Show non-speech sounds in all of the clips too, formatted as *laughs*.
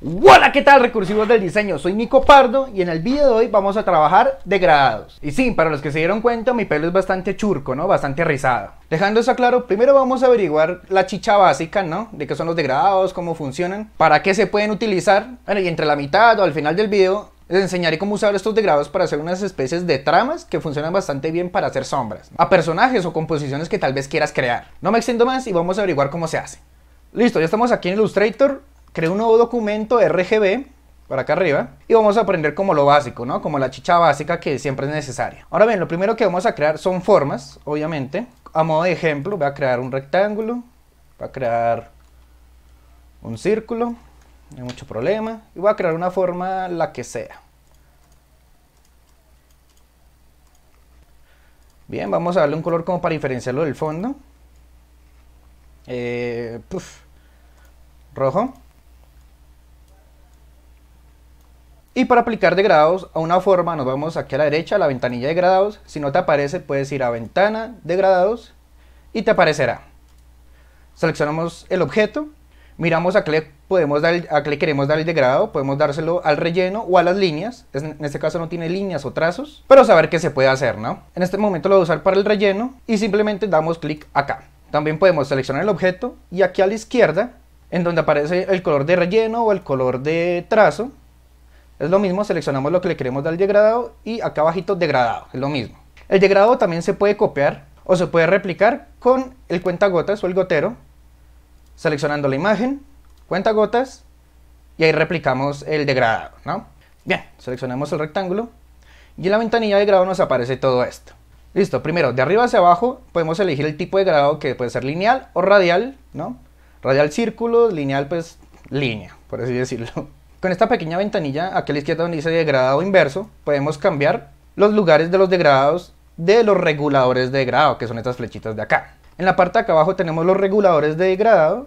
Hola, ¿qué tal recursivos del diseño? Soy Nico Pardo y en el video de hoy vamos a trabajar degradados. Y sí, para los que se dieron cuenta, mi pelo es bastante churco, ¿no? Bastante rizado. Dejando eso claro, primero vamos a averiguar la chicha básica, ¿no? De qué son los degradados, cómo funcionan, para qué se pueden utilizar. Bueno, y entre la mitad o al final del video les enseñaré cómo usar estos degradados para hacer unas especies de tramas que funcionan bastante bien para hacer sombras, a personajes o composiciones que tal vez quieras crear. No me extiendo más y vamos a averiguar cómo se hace. Listo, ya estamos aquí en Illustrator creé un nuevo documento RGB para acá arriba y vamos a aprender como lo básico, ¿no? Como la chicha básica que siempre es necesaria. Ahora bien, lo primero que vamos a crear son formas, obviamente. A modo de ejemplo, voy a crear un rectángulo, voy a crear un círculo, no hay mucho problema, y voy a crear una forma la que sea. Bien, vamos a darle un color como para diferenciarlo del fondo. Eh, rojo. Y para aplicar degradados a una forma nos vamos aquí a la derecha a la ventanilla de degradados. Si no te aparece puedes ir a ventana de y te aparecerá. Seleccionamos el objeto, miramos a qué podemos dar, a queremos dar el degradado, podemos dárselo al relleno o a las líneas. En este caso no tiene líneas o trazos, pero saber qué se puede hacer, ¿no? En este momento lo voy a usar para el relleno y simplemente damos clic acá. También podemos seleccionar el objeto y aquí a la izquierda, en donde aparece el color de relleno o el color de trazo, es lo mismo, seleccionamos lo que le queremos dar al degradado y acá abajito degradado, es lo mismo. El degradado también se puede copiar o se puede replicar con el cuentagotas o el gotero, seleccionando la imagen, cuentagotas y ahí replicamos el degradado, ¿no? Bien, seleccionamos el rectángulo y en la ventanilla de grado nos aparece todo esto. Listo, primero, de arriba hacia abajo podemos elegir el tipo de grado que puede ser lineal o radial, ¿no? Radial círculo, lineal pues línea, por así decirlo. Con esta pequeña ventanilla aquí a la izquierda donde dice degradado inverso, podemos cambiar los lugares de los degradados de los reguladores de degradado, que son estas flechitas de acá. En la parte de acá abajo tenemos los reguladores de degradado,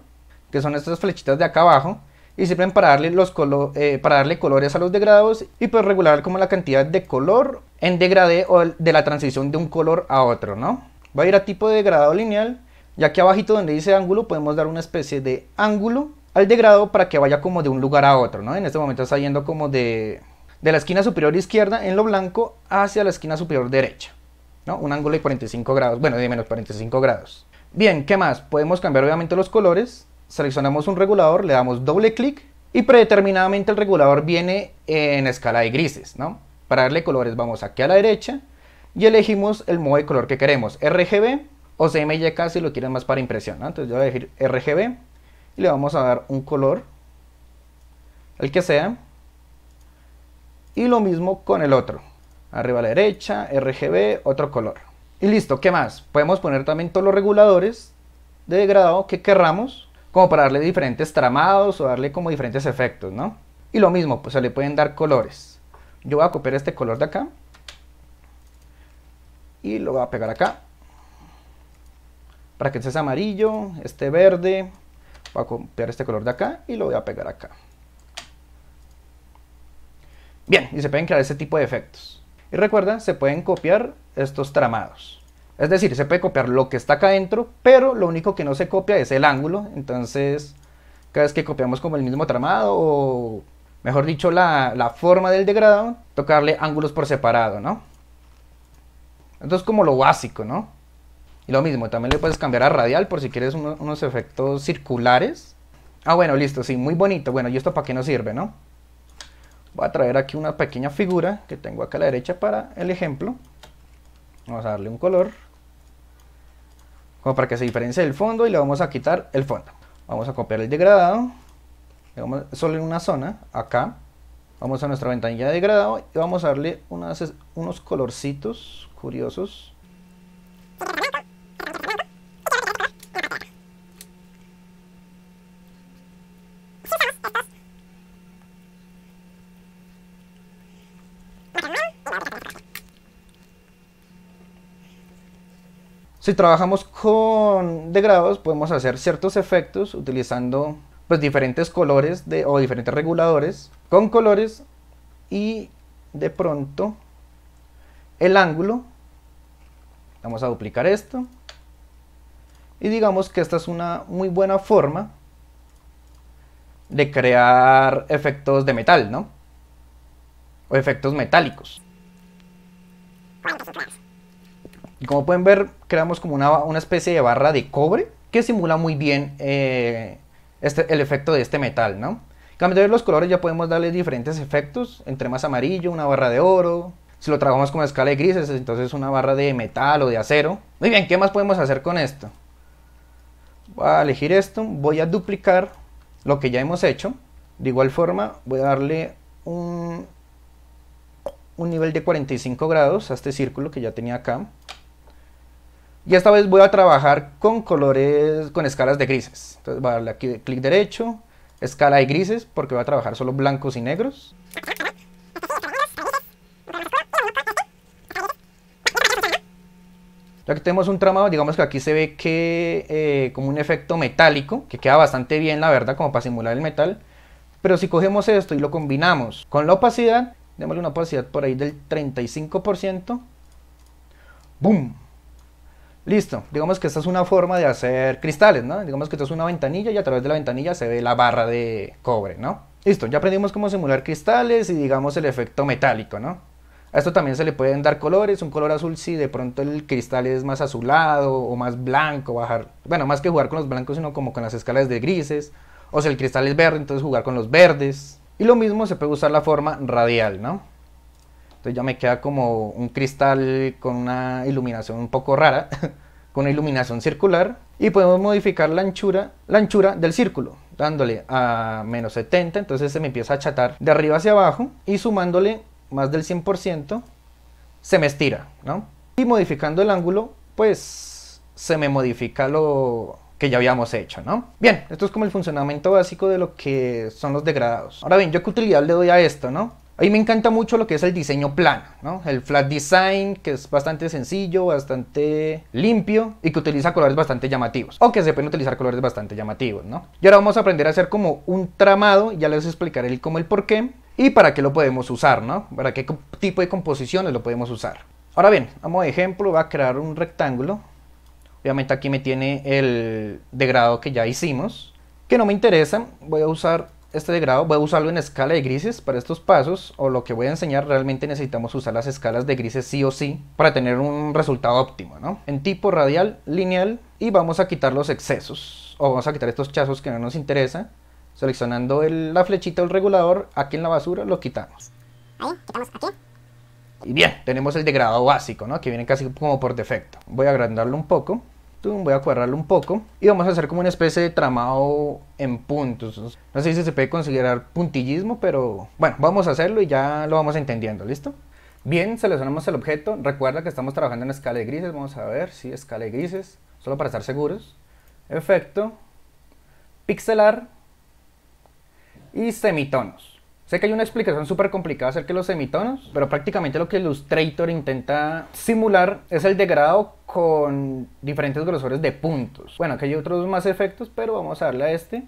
que son estas flechitas de acá abajo, y sirven para darle, los eh, para darle colores a los degradados y pues regular como la cantidad de color en degradé o de la transición de un color a otro, ¿no? Va a ir a tipo de degradado lineal, y aquí abajito donde dice ángulo podemos dar una especie de ángulo al degrado para que vaya como de un lugar a otro, ¿no? En este momento está yendo como de, de la esquina superior izquierda en lo blanco hacia la esquina superior derecha, ¿no? Un ángulo de 45 grados, bueno, de menos 45 grados. Bien, ¿qué más? Podemos cambiar obviamente los colores, seleccionamos un regulador, le damos doble clic y predeterminadamente el regulador viene en escala de grises, ¿no? Para darle colores vamos aquí a la derecha y elegimos el modo de color que queremos, RGB o CMYK si lo quieren más para impresión, Entonces yo voy a elegir RGB y le vamos a dar un color, el que sea, y lo mismo con el otro, arriba a la derecha, RGB, otro color. Y listo, ¿qué más? Podemos poner también todos los reguladores de degradado que querramos, como para darle diferentes tramados o darle como diferentes efectos, ¿no? Y lo mismo, pues se le pueden dar colores. Yo voy a copiar este color de acá y lo voy a pegar acá para que este es amarillo, este verde, Voy a copiar este color de acá y lo voy a pegar acá. Bien, y se pueden crear ese tipo de efectos. Y recuerda, se pueden copiar estos tramados. Es decir, se puede copiar lo que está acá adentro, pero lo único que no se copia es el ángulo. Entonces, cada vez que copiamos como el mismo tramado o, mejor dicho, la, la forma del degradado, tocarle ángulos por separado, ¿no? Entonces, como lo básico, ¿no? Y lo mismo, también le puedes cambiar a radial por si quieres unos efectos circulares. Ah, bueno, listo, sí, muy bonito. Bueno, ¿y esto para qué nos sirve, no? Voy a traer aquí una pequeña figura que tengo acá a la derecha para el ejemplo. Vamos a darle un color. Como para que se diferencie del fondo y le vamos a quitar el fondo. Vamos a copiar el degradado. solo en una zona, acá. Vamos a nuestra ventanilla de degradado y vamos a darle unos colorcitos curiosos. Si trabajamos con degrados, podemos hacer ciertos efectos utilizando pues, diferentes colores de, o diferentes reguladores con colores y de pronto el ángulo. Vamos a duplicar esto. Y digamos que esta es una muy buena forma de crear efectos de metal, ¿no? O efectos metálicos. Y como pueden ver, creamos como una, una especie de barra de cobre que simula muy bien eh, este, el efecto de este metal, ¿no? Cambiando los colores ya podemos darle diferentes efectos, entre más amarillo, una barra de oro, si lo trabajamos con escala de grises, entonces una barra de metal o de acero. Muy bien, ¿qué más podemos hacer con esto? Voy a elegir esto, voy a duplicar lo que ya hemos hecho. De igual forma, voy a darle un, un nivel de 45 grados a este círculo que ya tenía acá. Y esta vez voy a trabajar con colores, con escalas de grises. Entonces voy a darle aquí clic derecho, escala de grises, porque voy a trabajar solo blancos y negros. Ya que tenemos un tramado, digamos que aquí se ve que eh, como un efecto metálico, que queda bastante bien la verdad, como para simular el metal. Pero si cogemos esto y lo combinamos con la opacidad, démosle una opacidad por ahí del 35%, ¡boom! Listo, digamos que esta es una forma de hacer cristales, ¿no? Digamos que esta es una ventanilla y a través de la ventanilla se ve la barra de cobre, ¿no? Listo, ya aprendimos cómo simular cristales y digamos el efecto metálico, ¿no? A esto también se le pueden dar colores, un color azul si de pronto el cristal es más azulado o más blanco, bajar, bueno, más que jugar con los blancos, sino como con las escalas de grises, o si el cristal es verde, entonces jugar con los verdes. Y lo mismo se puede usar la forma radial, ¿no? Entonces ya me queda como un cristal con una iluminación un poco rara, *laughs* con una iluminación circular. Y podemos modificar la anchura, la anchura del círculo, dándole a menos 70, entonces se me empieza a achatar de arriba hacia abajo y sumándole más del 100%, se me estira, ¿no? Y modificando el ángulo, pues se me modifica lo, que ya habíamos hecho, ¿no? Bien, esto es como el funcionamiento básico de lo que son los degradados. Ahora bien, ¿yo qué utilidad le doy a esto, no? Ahí me encanta mucho lo que es el diseño plano, ¿no? El flat design, que es bastante sencillo, bastante limpio y que utiliza colores bastante llamativos. O que se pueden utilizar colores bastante llamativos, ¿no? Y ahora vamos a aprender a hacer como un tramado, ya les explicaré el cómo, el por qué y para qué lo podemos usar, ¿no? Para qué tipo de composiciones lo podemos usar. Ahora bien, a ejemplo, voy a crear un rectángulo. Obviamente aquí me tiene el degrado que ya hicimos, que no me interesa. Voy a usar este degrado voy a usarlo en escala de grises para estos pasos o lo que voy a enseñar realmente necesitamos usar las escalas de grises sí o sí para tener un resultado óptimo ¿no? en tipo radial, lineal y vamos a quitar los excesos o vamos a quitar estos chazos que no nos interesa seleccionando la flechita el regulador aquí en la basura lo quitamos ahí, quitamos aquí y bien, tenemos el degradado básico, ¿no? Que viene casi como por defecto. Voy a agrandarlo un poco voy a cuadrarlo un poco y vamos a hacer como una especie de tramado en puntos. No sé si se puede considerar puntillismo, pero bueno, vamos a hacerlo y ya lo vamos entendiendo, ¿listo? Bien, seleccionamos el objeto. Recuerda que estamos trabajando en escala de grises. Vamos a ver, si sí, escala de grises, solo para estar seguros. Efecto, pixelar y semitonos. Sé que hay una explicación súper complicada acerca de los semitonos, pero prácticamente lo que Illustrator intenta simular es el degradado con diferentes grosores de puntos. Bueno, aquí hay otros más efectos, pero vamos a darle a este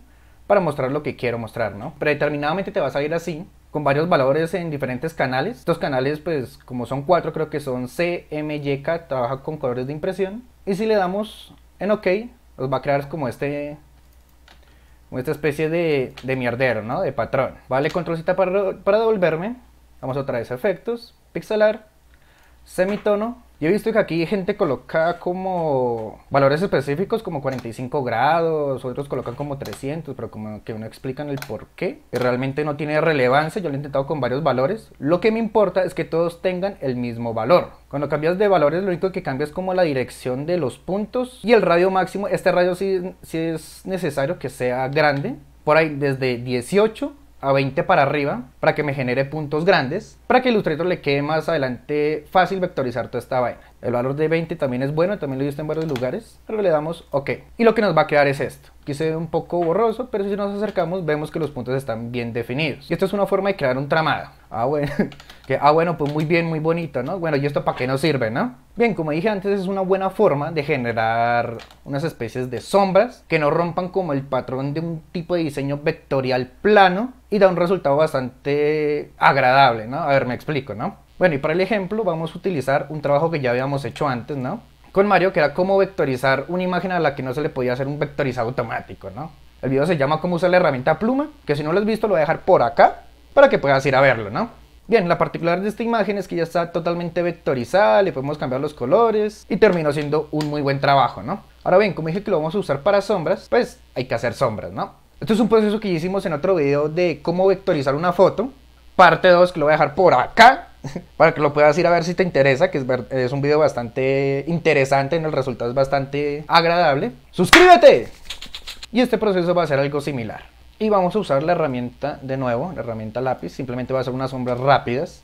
para mostrar lo que quiero mostrar, ¿no? Predeterminadamente te vas a ir así, con varios valores en diferentes canales. Estos canales, pues, como son cuatro, creo que son C, M, Y, trabaja con colores de impresión. Y si le damos en OK, nos va a crear como este como esta especie de, de mierdero, ¿no? De patrón. Vale, controlcita para, para devolverme. Vamos otra vez a efectos, pixelar, semitono, yo he visto que aquí gente coloca como valores específicos como 45 grados, otros colocan como 300, pero como que no explican el por qué. Realmente no tiene relevancia, yo lo he intentado con varios valores. Lo que me importa es que todos tengan el mismo valor. Cuando cambias de valores lo único que cambia es como la dirección de los puntos y el radio máximo. Este radio sí, es necesario que sea grande, por ahí desde 18 a 20 para arriba para que me genere puntos grandes, para que Illustrator le quede más adelante fácil vectorizar toda esta vaina. El valor de 20 también es bueno, también lo he en varios lugares, pero le damos OK. Y lo que nos va a quedar es esto. Aquí se un poco borroso, pero si nos acercamos vemos que los puntos están bien definidos. Y esto es una forma de crear un tramado. Ah, bueno, *laughs* que, ah, bueno pues muy bien, muy bonito, ¿no? Bueno, ¿y esto para qué nos sirve, no? Bien, como dije antes, es una buena forma de generar unas especies de sombras que no rompan como el patrón de un tipo de diseño vectorial plano y da un resultado bastante agradable, ¿no? A ver, me explico, ¿no? Bueno, y para el ejemplo vamos a utilizar un trabajo que ya habíamos hecho antes, ¿no? Con Mario, que era cómo vectorizar una imagen a la que no se le podía hacer un vectorizado automático, ¿no? El video se llama cómo usar la herramienta pluma, que si no lo has visto lo voy a dejar por acá para que puedas ir a verlo, ¿no? Bien, la particular de esta imagen es que ya está totalmente vectorizada, le podemos cambiar los colores y terminó siendo un muy buen trabajo, ¿no? Ahora bien, como dije que lo vamos a usar para sombras, pues hay que hacer sombras, ¿no? Esto es un proceso que hicimos en otro video de cómo vectorizar una foto, parte 2 que lo voy a dejar por acá *laughs* para que lo puedas ir a ver si te interesa, que es, un video bastante interesante, en el resultado es bastante agradable. ¡Suscríbete! Y este proceso va a ser algo similar. Y vamos a usar la herramienta de nuevo, la herramienta lápiz, simplemente va a ser unas sombras rápidas.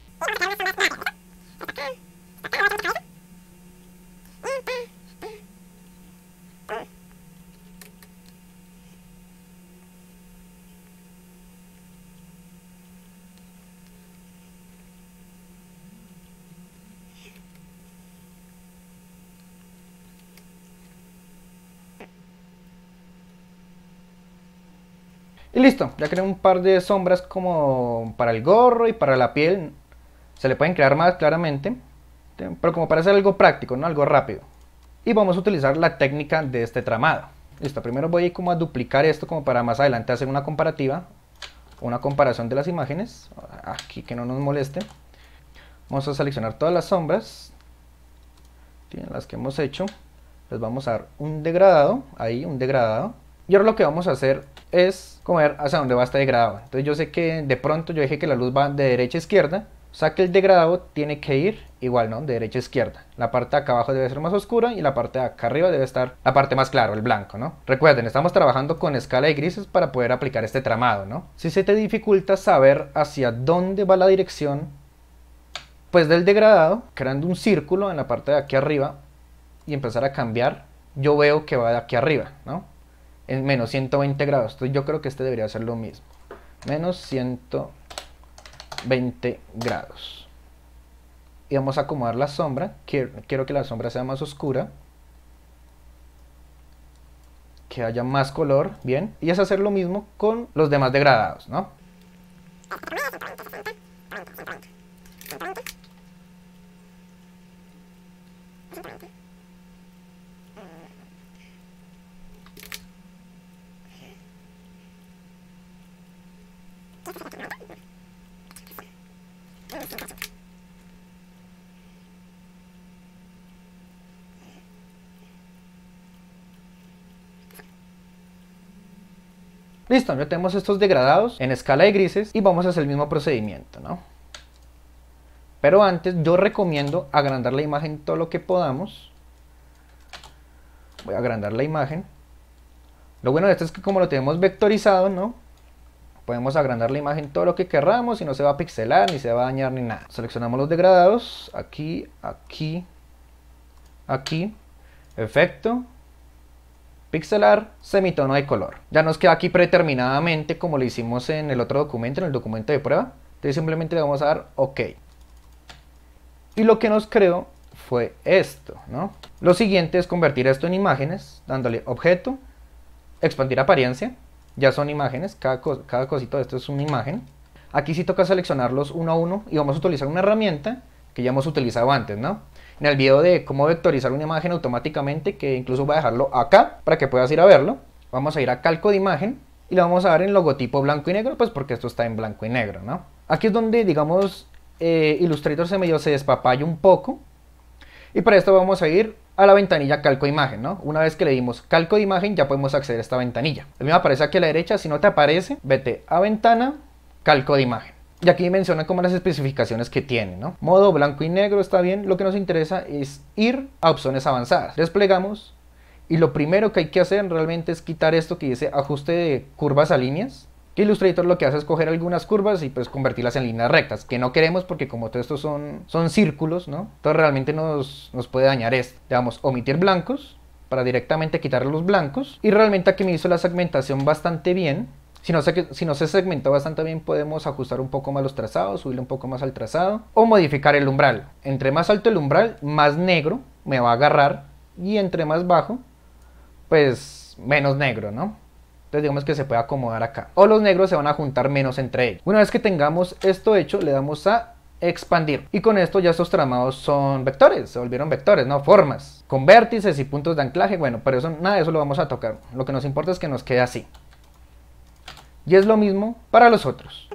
Y listo, ya creé un par de sombras como para el gorro y para la piel. Se le pueden crear más claramente, pero como para hacer algo práctico, no algo rápido. Y vamos a utilizar la técnica de este tramado. Listo, primero voy como a duplicar esto como para más adelante hacer una comparativa, una comparación de las imágenes, aquí que no nos moleste. Vamos a seleccionar todas las sombras, tienen las que hemos hecho. Les vamos a dar un degradado, ahí un degradado. Y ahora lo que vamos a hacer es comer hacia dónde va este degradado. Entonces yo sé que de pronto yo dije que la luz va de derecha a izquierda, o sea que el degradado tiene que ir igual, ¿no? De derecha a izquierda. La parte de acá abajo debe ser más oscura y la parte de acá arriba debe estar la parte más clara, el blanco, ¿no? Recuerden, estamos trabajando con escala de grises para poder aplicar este tramado, ¿no? Si se te dificulta saber hacia dónde va la dirección, pues del degradado, creando un círculo en la parte de aquí arriba y empezar a cambiar, yo veo que va de aquí arriba, ¿no? en menos 120 grados. Entonces yo creo que este debería ser lo mismo. Menos 120 grados. Y vamos a acomodar la sombra. Quiero, que la sombra sea más oscura. Que haya más color, bien. Y es hacer lo mismo con los demás degradados, ¿no? Listo, ya tenemos estos degradados en escala de grises y vamos a hacer el mismo procedimiento, ¿no? Pero antes yo recomiendo agrandar la imagen todo lo que podamos. Voy a agrandar la imagen. Lo bueno de esto es que como lo tenemos vectorizado, ¿no? Podemos agrandar la imagen todo lo que querramos y no se va a pixelar, ni se va a dañar, ni nada. Seleccionamos los degradados. Aquí, aquí, aquí. Efecto, pixelar, semitono de color. Ya nos queda aquí predeterminadamente como lo hicimos en el otro documento, en el documento de prueba. Entonces simplemente le vamos a dar OK. Y lo que nos creó fue esto, ¿no? Lo siguiente es convertir esto en imágenes, dándole objeto, expandir apariencia. Ya son imágenes, cada, cosito de esto es una imagen. Aquí sí toca seleccionarlos uno a uno y vamos a utilizar una herramienta que ya hemos utilizado antes, ¿no? en el video de cómo vectorizar una imagen automáticamente, que incluso voy a dejarlo acá para que puedas ir a verlo. Vamos a ir a calco de imagen y le vamos a dar en logotipo blanco y negro, pues porque esto está en blanco y negro, ¿no? Aquí es donde, digamos, eh, Illustrator se medio se despapalla un poco. Y para esto vamos a ir a la ventanilla calco de imagen, ¿no? Una vez que le dimos calco de imagen ya podemos acceder a esta ventanilla. A mí me aparece aquí a la derecha, si no te aparece, vete a ventana, calco de imagen. Y aquí menciona como las especificaciones que tiene, ¿no? Modo blanco y negro está bien, lo que nos interesa es ir a opciones avanzadas. Desplegamos y lo primero que hay que hacer realmente es quitar esto que dice ajuste de curvas a líneas. Illustrator lo que hace es coger algunas curvas y pues convertirlas en líneas rectas, que no queremos porque como todo esto son, son círculos, ¿no? Entonces realmente nos, nos puede dañar esto. Le damos omitir blancos para directamente quitar los blancos y realmente aquí me hizo la segmentación bastante bien si no, se, si no segmentó bastante bien, podemos ajustar un poco más los trazados, subirle un poco más al trazado o modificar el umbral. Entre más alto el umbral, más negro me va a agarrar y entre más bajo, pues menos negro, ¿no? Entonces digamos que se puede acomodar acá. O los negros se van a juntar menos entre ellos. Una vez que tengamos esto hecho, le damos a expandir. Y con esto ya estos tramados son vectores, se volvieron vectores, no formas, con vértices y puntos de anclaje, bueno, pero eso, nada de eso lo vamos a tocar. Lo que nos importa es que nos quede así. Y es lo mismo para los otros.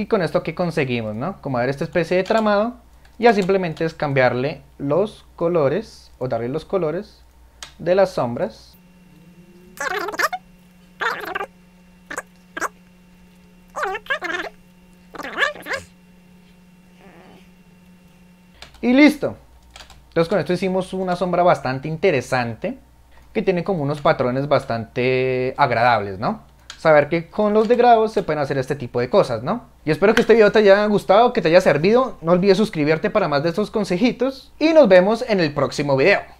Y con esto que conseguimos, ¿no? Como ver esta especie de tramado. Ya simplemente es cambiarle los colores o darle los colores de las sombras. Y listo. Entonces con esto hicimos una sombra bastante interesante que tiene como unos patrones bastante agradables, ¿no? saber que con los degrados se pueden hacer este tipo de cosas, ¿no? Y espero que este video te haya gustado, que te haya servido. No olvides suscribirte para más de estos consejitos y nos vemos en el próximo video.